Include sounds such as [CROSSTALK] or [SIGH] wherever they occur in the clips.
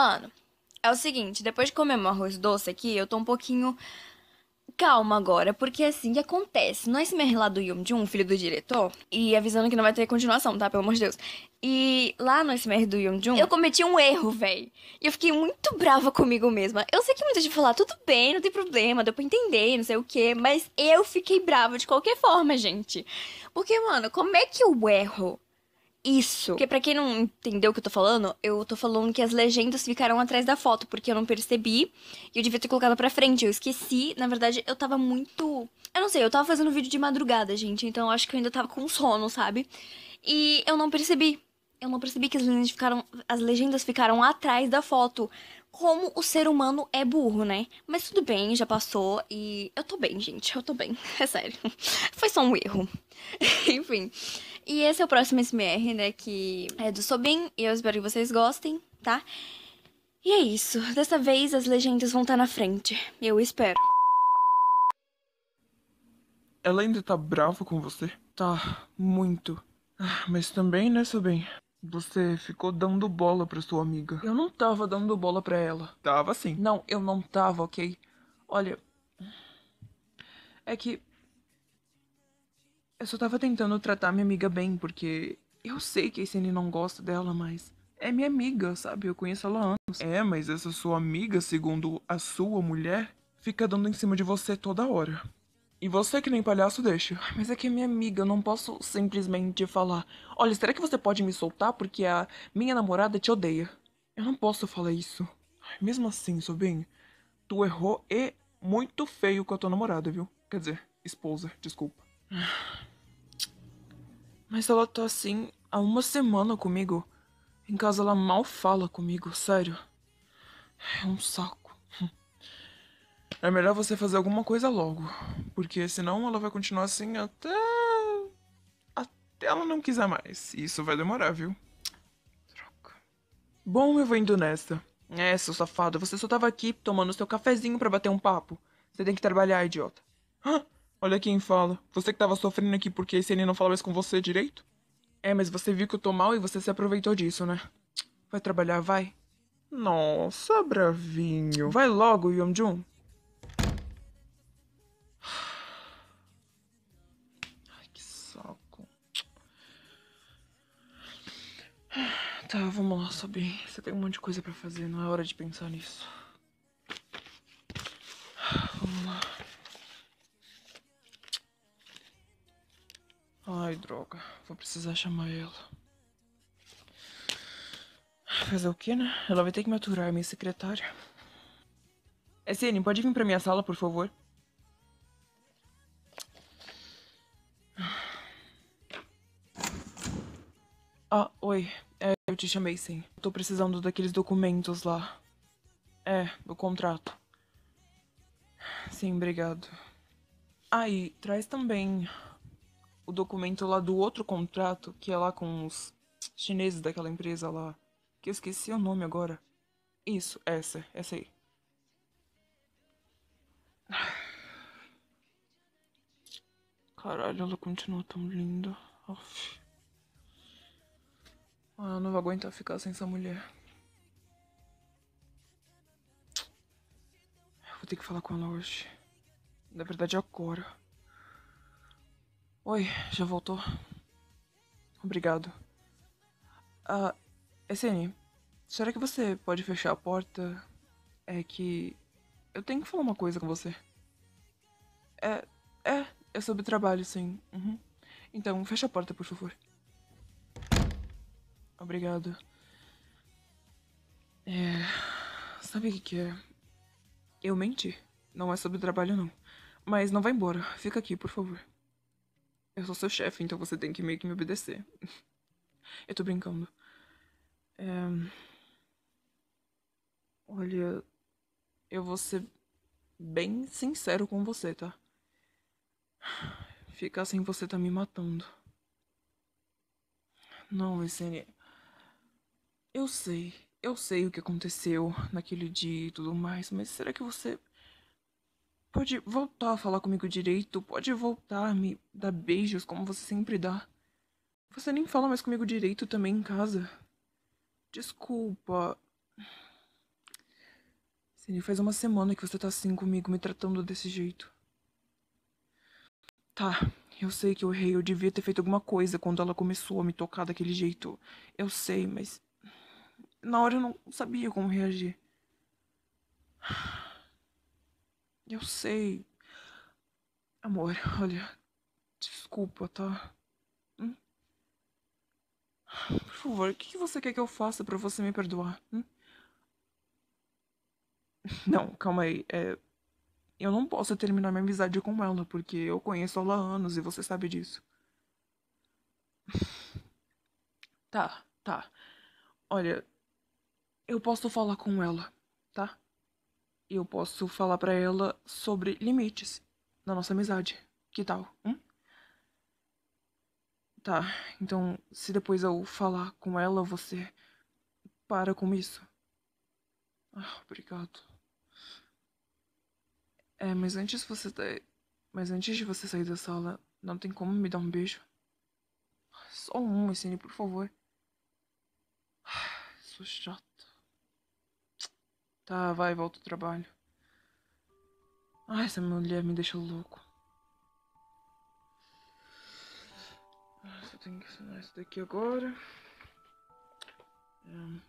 Mano, é o seguinte, depois de comer meu arroz doce aqui, eu tô um pouquinho calma agora, porque é assim, que acontece? Não é esse merda lá do Yum Jun, filho do diretor? E avisando que não vai ter continuação, tá? Pelo amor de Deus. E lá no SMR do Yum Jun, eu cometi um erro, velho. E eu fiquei muito brava comigo mesma. Eu sei que muita gente falar, tudo bem, não tem problema, deu pra entender, não sei o quê. Mas eu fiquei brava de qualquer forma, gente. Porque, mano, como é que eu erro isso. Porque para quem não entendeu o que eu tô falando, eu tô falando que as legendas ficaram atrás da foto, porque eu não percebi. E eu devia ter colocado pra frente. Eu esqueci. Na verdade, eu tava muito. Eu não sei, eu tava fazendo vídeo de madrugada, gente. Então eu acho que eu ainda tava com sono, sabe? E eu não percebi. Eu não percebi que as legendas ficaram, as legendas ficaram atrás da foto. Como o ser humano é burro, né? Mas tudo bem, já passou e eu tô bem, gente. Eu tô bem. [LAUGHS] É sério. Foi só um erro. [LAUGHS] Enfim. E esse é o próximo SMR, né? Que é do Sobin. E eu espero que vocês gostem, tá? E é isso. Dessa vez as legendas vão estar tá na frente. Eu espero. Ela ainda tá brava com você? Tá, muito. Ah, mas também, né, Sobin? Você ficou dando bola pra sua amiga. Eu não tava dando bola pra ela. Tava sim. Não, eu não tava, ok? Olha. É que eu só tava tentando tratar minha amiga bem, porque eu sei que a Sene não gosta dela, mas é minha amiga, sabe? Eu conheço ela há anos. É, mas essa sua amiga, segundo a sua mulher, fica dando em cima de você toda hora. E você que nem palhaço deixa. Mas é que é minha amiga, eu não posso simplesmente falar: Olha, será que você pode me soltar porque a minha namorada te odeia? Eu não posso falar isso. Mesmo assim, Sobin, tu errou e muito feio com a tua namorada, viu? Quer dizer, esposa, desculpa. Ah. Mas ela tá assim há uma semana comigo. Em casa ela mal fala comigo, sério. É um saco. [LAUGHS] É melhor você fazer alguma coisa logo, porque senão ela vai continuar assim até. até ela não quiser mais. E isso vai demorar, viu? Troca. Bom, eu vou indo nessa. É, seu safado, você só tava aqui tomando seu cafezinho para bater um papo. Você tem que trabalhar, idiota. Hã? Olha quem fala. Você que tava sofrendo aqui porque esse ele não fala mais com você direito? É, mas você viu que eu tô mal e você se aproveitou disso, né? Vai trabalhar, vai. Nossa, bravinho. Vai logo, Yomjun. Ai, que saco. Tá, vamos lá, Sobi. Você tem um monte de coisa para fazer, não é hora de pensar nisso. precisar chamar ela. Fazer o que né? Ela vai ter que me aturar, minha secretária. Essene, pode vir pra minha sala, por favor? Ah, oi. É, eu te chamei, sim. Tô precisando daqueles documentos lá. É, o contrato. Sim, obrigado. Ah, traz também o documento lá do outro contrato, que é lá com os chineses daquela empresa lá. Que eu esqueci o nome agora. Isso, essa, essa aí. Caralho, ela continua tão linda. Uf. Ah, eu não vou aguentar ficar sem essa mulher. Vou ter que falar com ela hoje. Na verdade, agora. Oi, já voltou? Obrigado. Ah, Essene, será que você pode fechar a porta? É que. Eu tenho que falar uma coisa com você. É. É, é sobre trabalho, sim. Uhum. Então, fecha a porta, por favor. Obrigado. É. Sabe o que, que é? Eu menti. Não é sobre trabalho, não. Mas não vá embora. Fica aqui, por favor. Eu sou seu chefe, então você tem que meio que me obedecer. [LAUGHS] eu tô brincando. É... Olha, eu vou ser bem sincero com você, tá? Ficar sem você tá me matando. Não, Vicente. Eu sei, eu sei o que aconteceu naquele dia e tudo mais, mas será que você Pode voltar a falar comigo direito. Pode voltar a me dar beijos como você sempre dá. Você nem fala mais comigo direito também em casa. Desculpa. Siri, faz uma semana que você tá assim comigo, me tratando desse jeito. Tá, eu sei que eu errei. Eu devia ter feito alguma coisa quando ela começou a me tocar daquele jeito. Eu sei, mas. Na hora eu não sabia como reagir. Eu sei. Amor, olha. Desculpa, tá? Hum? Por favor, o que você quer que eu faça para você me perdoar? Hum? Não, calma aí. É... Eu não posso terminar minha amizade com ela, porque eu conheço ela há anos e você sabe disso. Tá, tá. Olha, eu posso falar com ela. E eu posso falar para ela sobre limites na nossa amizade. Que tal? Hum? Tá, então se depois eu falar com ela, você para com isso. Ah, obrigado. É, mas antes você tá, Mas antes de você sair da sala, não tem como me dar um beijo? Só um, Essine, por favor. Ah, sou chato. Tá, vai, volta ao trabalho. Ai, essa mulher me deixa louco. Só eu tenho que assinar isso daqui agora. Hum.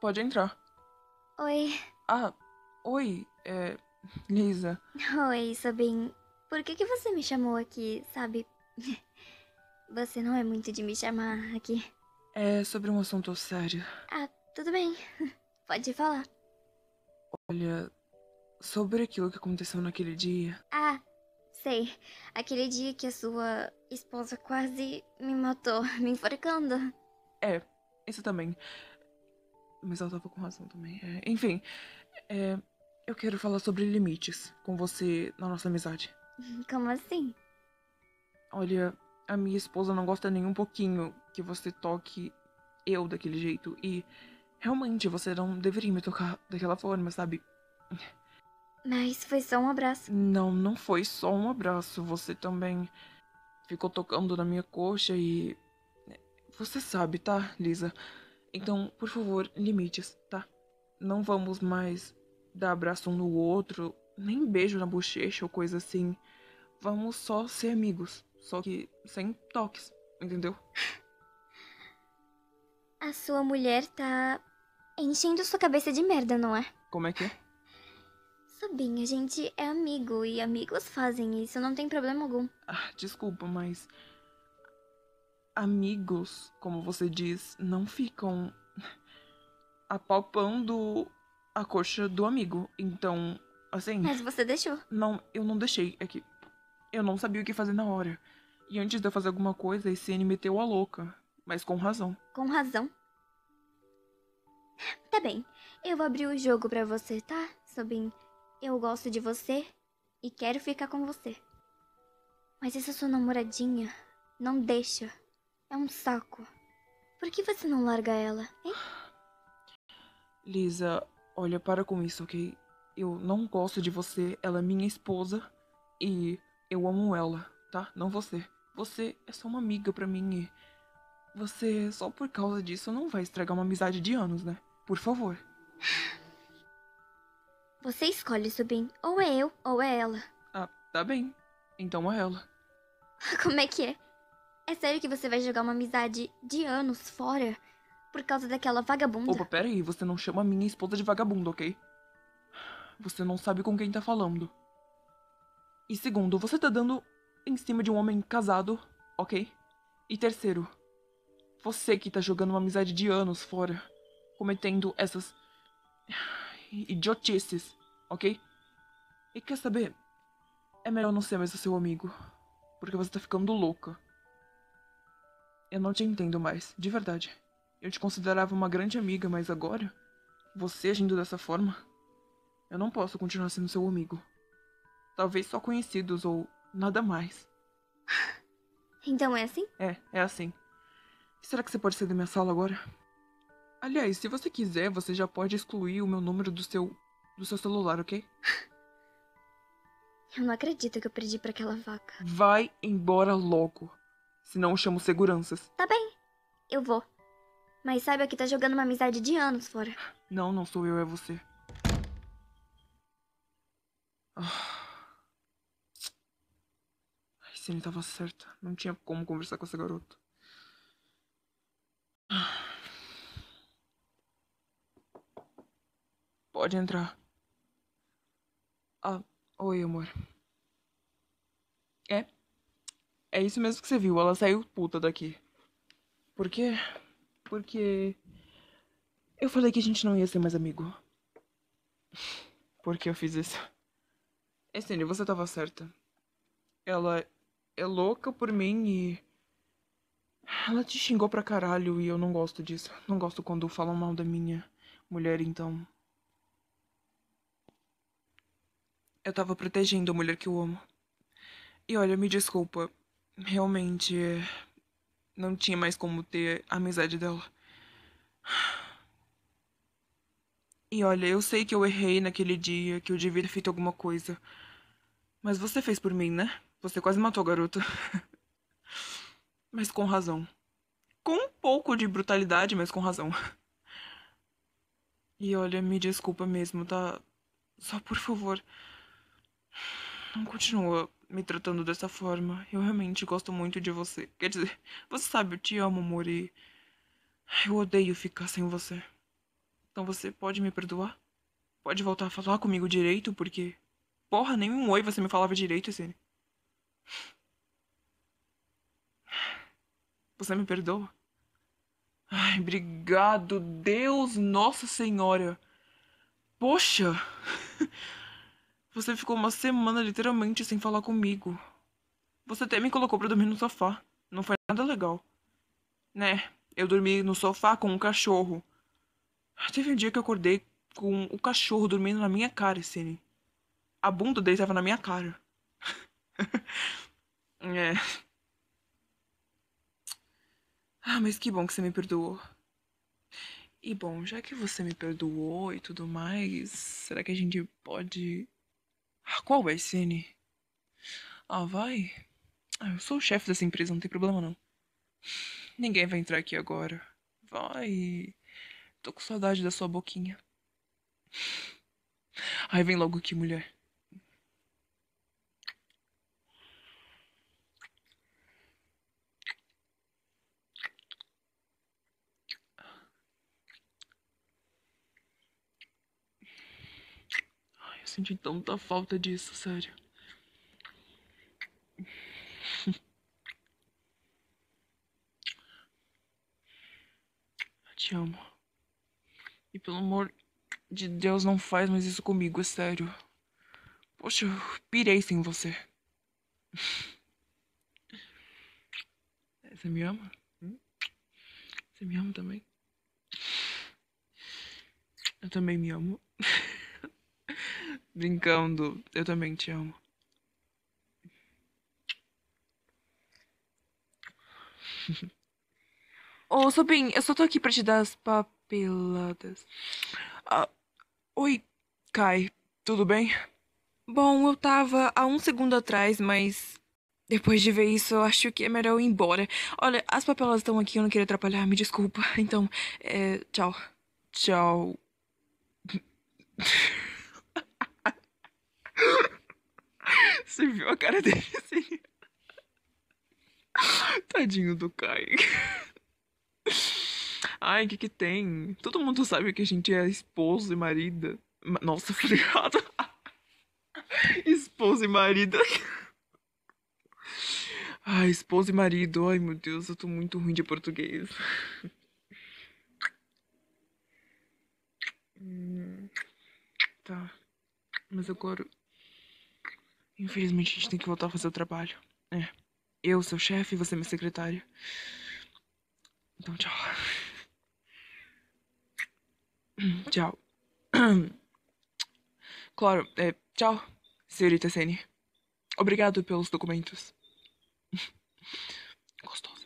Pode entrar. Oi. Ah, oi, é. Lisa. Oi, Sabin. Por que, que você me chamou aqui, sabe? [LAUGHS] Você não é muito de me chamar aqui. É sobre um assunto sério. Ah, tudo bem, [LAUGHS] pode falar. Olha, sobre aquilo que aconteceu naquele dia. Ah, sei. Aquele dia que a sua esposa quase me matou, [LAUGHS] me enforcando. É, isso também. Mas ela tava com razão também. É, enfim, é, eu quero falar sobre limites com você na nossa amizade. [LAUGHS] Como assim? Olha, a minha esposa não gosta nem um pouquinho que você toque eu daquele jeito e Realmente, você não deveria me tocar daquela forma, sabe? Mas foi só um abraço. Não, não foi só um abraço. Você também ficou tocando na minha coxa e. Né, você sabe, tá, Lisa? Então, por favor, limites, tá? Não vamos mais dar abraço um no outro, nem beijo na bochecha ou coisa assim. Vamos só ser amigos, só que sem toques, entendeu? A sua mulher tá Enchendo sua cabeça de merda, não é? Como é que é? Sabinho, a gente é amigo e amigos fazem isso, não tem problema algum. Ah, desculpa, mas. Amigos, como você diz, não ficam. apalpando a coxa do amigo. Então, assim. Mas você deixou? Não, eu não deixei. É que. Eu não sabia o que fazer na hora. E antes de eu fazer alguma coisa, esse N meteu a louca. Mas com razão. Com razão? Tá bem, eu vou abrir o jogo para você, tá? Sobin, eu gosto de você e quero ficar com você. Mas essa sua namoradinha não deixa. É um saco. Por que você não larga ela, hein? Lisa, olha, para com isso, ok? Eu não gosto de você, ela é minha esposa e eu amo ela, tá? Não você. Você é só uma amiga para mim e você, só por causa disso, não vai estragar uma amizade de anos, né? Por favor. Você escolhe, Subin. Ou é eu, ou é ela. Ah, tá bem. Então é ela. [LAUGHS] Como é que é? É sério que você vai jogar uma amizade de anos fora por causa daquela vagabunda? Opa, pera aí, Você não chama a minha esposa de vagabunda, ok? Você não sabe com quem tá falando. E segundo, você tá dando em cima de um homem casado, ok? E terceiro, você que tá jogando uma amizade de anos fora, cometendo essas idiotices, ok? E quer saber? É melhor não ser mais seu amigo, porque você tá ficando louca. Eu não te entendo mais, de verdade. Eu te considerava uma grande amiga, mas agora, você agindo dessa forma, eu não posso continuar sendo seu amigo. Talvez só conhecidos ou nada mais. Então é assim? É, é assim. Será que você pode sair da minha sala agora? Aliás, se você quiser, você já pode excluir o meu número do seu. do seu celular, ok? Eu não acredito que eu perdi para aquela vaca. Vai embora logo. Senão eu chamo seguranças. Tá bem, eu vou. Mas saiba que tá jogando uma amizade de anos fora. Não, não sou eu, é você. Ah. Ai, você não estava certa. Não tinha como conversar com essa garota. Pode entrar. Ah, oi, amor. É? É isso mesmo que você viu, ela saiu puta daqui. Por quê? Porque. Eu falei que a gente não ia ser mais amigo. Por que eu fiz isso? Estênia, é, você tava certa. Ela é louca por mim e. Ela te xingou pra caralho e eu não gosto disso. Não gosto quando falam mal da minha mulher, então. Eu tava protegendo a mulher que eu amo. E olha, me desculpa. Realmente. Não tinha mais como ter a amizade dela. E olha, eu sei que eu errei naquele dia, que eu devia ter feito alguma coisa. Mas você fez por mim, né? Você quase matou a garota. [LAUGHS] mas com razão. Com um pouco de brutalidade, mas com razão. E olha, me desculpa mesmo, tá? Só por favor. Não continua me tratando dessa forma. Eu realmente gosto muito de você. Quer dizer, você sabe, eu te amo, amor, e. Eu odeio ficar sem você. Então você pode me perdoar? Pode voltar a falar comigo direito, porque. Porra, nem um oi você me falava direito, assim. Você me perdoa? Ai, obrigado, Deus, Nossa Senhora. Poxa! [LAUGHS] Você ficou uma semana literalmente sem falar comigo. Você até me colocou para dormir no sofá. Não foi nada legal. Né, eu dormi no sofá com um cachorro. Teve um dia que eu acordei com o cachorro dormindo na minha cara, Sine. A bunda dele estava na minha cara. [LAUGHS] é. Ah, mas que bom que você me perdoou. E bom, já que você me perdoou e tudo mais, será que a gente pode ah, qual BSN? Né? Ah, vai. Ah, eu sou o chefe dessa empresa, não tem problema não. Ninguém vai entrar aqui agora. Vai. Tô com saudade da sua boquinha. Ai, vem logo aqui, mulher. senti tanta falta disso, sério. Eu te amo. E pelo amor de Deus, não faz mais isso comigo, é sério. Poxa, eu pirei sem você. Você me ama? Hum? Você me ama também? Eu também me amo. [LAUGHS] brincando. Eu também te amo. Ô, oh, Sobim, eu só tô aqui pra te dar as papeladas. Ah, oi, Kai, tudo bem? Bom, eu tava há um segundo atrás, mas depois de ver isso, eu acho que é melhor eu ir embora. Olha, as papelas estão aqui, eu não queria atrapalhar, me desculpa. [LAUGHS] Então, é, tchau. Tchau. Você viu a cara dele assim? [LAUGHS] Tadinho do Kai. Ai, o que que tem? Todo mundo sabe que a gente é esposo e marida. Nossa, [LAUGHS] obrigada. esposo e marido Ai, esposo e marido. Ai, meu Deus, eu tô muito ruim de português. Hum, tá. Mas agora Infelizmente a gente tem que voltar a fazer o trabalho. É. Eu, seu chefe, você, é minha secretária. Então, tchau. [CLEARS THROAT] tchau. [CLEARS THROAT] claro, é, tchau, senhorita Sene. Obrigado pelos documentos. [LAUGHS] Gostoso.